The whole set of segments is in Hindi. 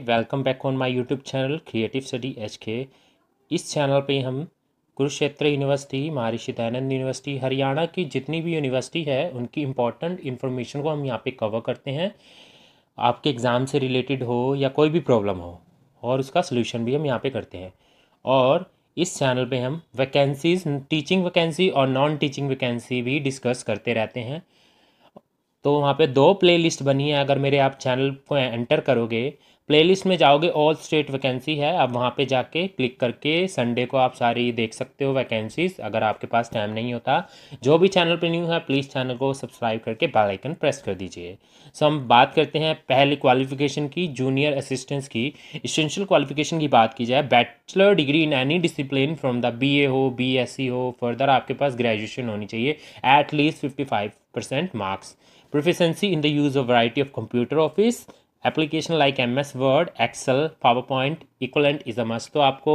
welcome back on my YouTube channel creative study H K इस चैनल पे हम कुरुक्षेत्र यूनिवर्सिटी महर्षि दयानंद यूनिवर्सिटी हरियाणा की जितनी भी यूनिवर्सिटी है उनकी इंपॉर्टेंट इन्फॉर्मेशन को हम यहाँ पे कवर करते हैं आपके एग्ज़ाम से रिलेटेड हो या कोई भी प्रॉब्लम हो और उसका सोल्यूशन भी हम यहाँ पर करते हैं और इस चैनल पर हम वैकेंसीज टीचिंग वैकेंसी और नॉन टीचिंग वैकेंसी भी डिस्कस करते रहते हैं तो वहाँ पे दो प्लेलिस्ट बनी है अगर मेरे आप चैनल को एंटर करोगे प्लेलिस्ट में जाओगे ऑल स्टेट वैकेंसी है आप वहाँ पे जाके क्लिक करके संडे को आप सारी देख सकते हो वैकेंसीज अगर आपके पास टाइम नहीं होता जो भी चैनल पे न्यू है प्लीज़ चैनल को सब्सक्राइब करके बेल आइकन प्रेस कर दीजिए सो हम बात करते हैं पहली क्वालिफिकेशन की जूनियर असिस्टेंस की इसेंशियल क्वालिफिकेशन की बात की जाए bachelor degree in any discipline from the B A हो बी एस सी हो फर्दर आपके पास ग्रेजुएशन होनी चाहिए at least fifty five percent marks proficiency in the use of variety of computer office application like M S Word Excel PowerPoint equivalent is a must तो आपको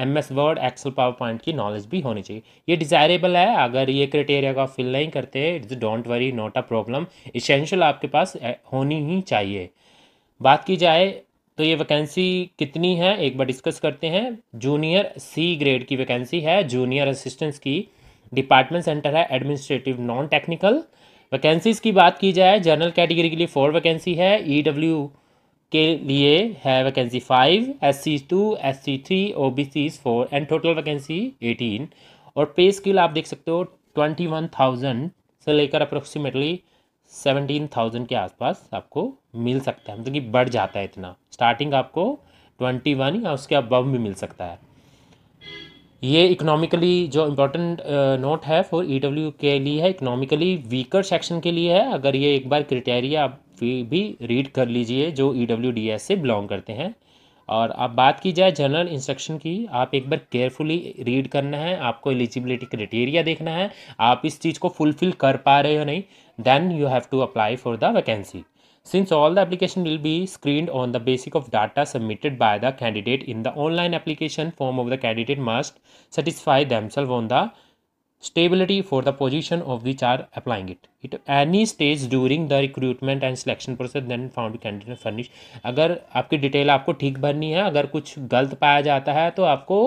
M S Word Excel PowerPoint की नॉलेज भी होनी चाहिए ये डिज़ायरेबल है अगर ये क्राइटेरिया को आप फिल नहीं करते it's don't worry not a problem essential आपके पास होनी ही चाहिए बात की जाए तो ये वैकेंसी कितनी है एक बार डिस्कस करते हैं जूनियर सी ग्रेड की वैकेंसी है जूनियर असिस्टेंट्स की डिपार्टमेंट सेंटर है एडमिनिस्ट्रेटिव नॉन टेक्निकल वैकेंसीज़ की बात की जाए जनरल कैटेगरी के लिए फोर वैकेंसी है ई e के लिए है vacancy five S C two S C three O B C four and total vacancy eighteen और पे स्किल आप देख सकते हो ट्वेंटी वन थाउजेंड से लेकर अप्रोक्सीमेटली सेवनटीन थाउजेंड के आसपास आपको मिल सकता है मतलब कि बढ़ जाता है इतना स्टार्टिंग आपको ट्वेंटी वन या उसके अबव भी मिल सकता है ये इकोनॉमिकली जो इम्पोर्टेंट नोट uh, है फॉर ई डब्ल्यू के लिए है इकोनॉमिकली वीकर सेक्शन के लिए है अगर ये एक बार क्रिटेरिया आप भी, भी रीड कर लीजिए जो ई डब्ल्यू डी एस से बिलोंग करते हैं और अब बात की जाए जनरल इंस्ट्रक्शन की आप एक बार केयरफुली रीड करना है आपको एलिजिबिलिटी क्राइटेरिया देखना है आप इस चीज़ को फुलफिल कर पा रहे हो नहीं then you have to apply for the vacancy since all the application will be screened on the basis of data submitted by the candidate in the online application form of the candidate must satisfy themselves on the stability for the position of which are applying it it any stage during the recruitment and selection process then found candidate furnish agar aapki detail aapko theek bharni hai agar kuch galat paya jata hai to aapko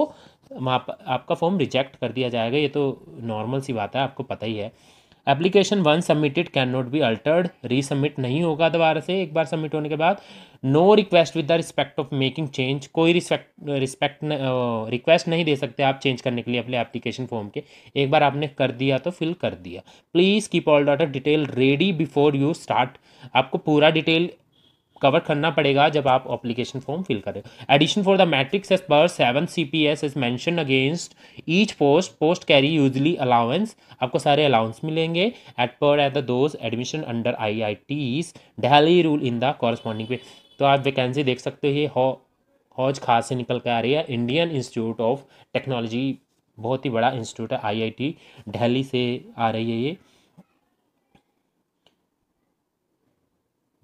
आपका फॉर्म रिजेक्ट कर दिया जाएगा ये तो नॉर्मल सी बात है आपको पता ही है application once submitted can not be altered resubmit नहीं होगा दोबारा से एक बार सबमिट होने के बाद no request with the respect of making change कोई रिस्पेक्ट रिस्पेक्ट रिक्वेस्ट नहीं दे सकते आप चेंज करने के लिए अपने एप्लीकेशन फॉर्म के एक बार आपने कर दिया तो फिल कर दिया please keep all data detail ready before you start आपको पूरा डिटेल कवर करना पड़ेगा जब आप अप्लीकेशन फॉर्म फिल करें addition for the matrix as per seven C P S is mention against each post post carry usually allowance आपको सारे अलाउंस मिलेंगे at per at the those admission under I I Ts daily rule in the corresponding pay तो आप वैकेंसी देख सकते हो ये हौज खास से निकल कर आ रही है इंडियन इंस्टीट्यूट ऑफ टेक्नोलॉजी बहुत ही बड़ा इंस्टीट्यूट है आई आई टी दिल्ली से आ रही है ये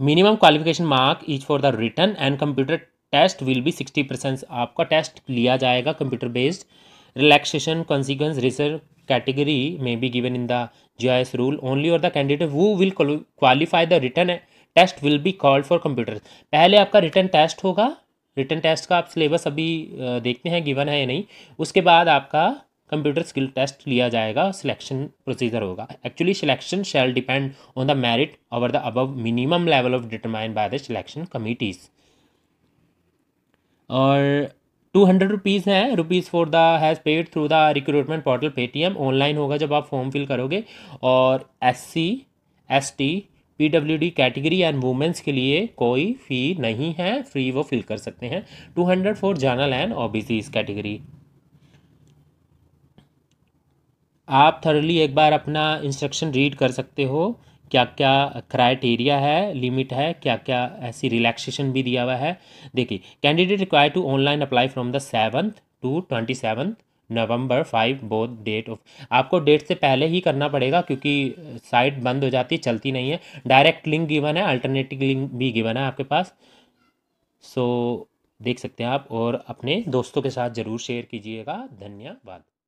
minimum qualification mark is for the written and computer test will be sixty percent आपका टेस्ट लिया जाएगा computer based relaxation consequence research category में be given in the G I S rule only और द कैंडिडेट वो will qualify the written test will be called for computer पहले आपका रिटर्न टेस्ट होगा रिटर्न टेस्ट का आप सिलेबस अभी देखते हैं गिवन है या नहीं उसके बाद आपका कंप्यूटर स्किल टेस्ट लिया जाएगा सिलेक्शन प्रोसीजर होगा actually selection shall depend on the merit over the above minimum level of determine by the selection committees और टू हंड्रेड रुपीज़ हैं rupees for the has paid through the recruitment portal Paytm online होगा जब आप फॉर्म फिल करोगे और S C S T P W D category and women's के लिए कोई फ़ी नहीं है फ्री वो फिल कर सकते हैं two hundred for general and O B C इस कैटेगरी आप थर्डली एक बार अपना इंस्ट्रक्शन रीड कर सकते हो क्या क्या क्राइटेरिया है लिमिट है क्या क्या ऐसी रिलैक्सेशन भी दिया हुआ है देखिए candidate require to online apply from the seventh to twenty seventh November five both date of आपको डेट से पहले ही करना पड़ेगा क्योंकि साइट बंद हो जाती है चलती नहीं है डायरेक्ट लिंक गिवन है अल्टरनेटिव लिंक भी गिवन है आपके पास सो so, देख सकते हैं आप और अपने दोस्तों के साथ ज़रूर शेयर कीजिएगा धन्यवाद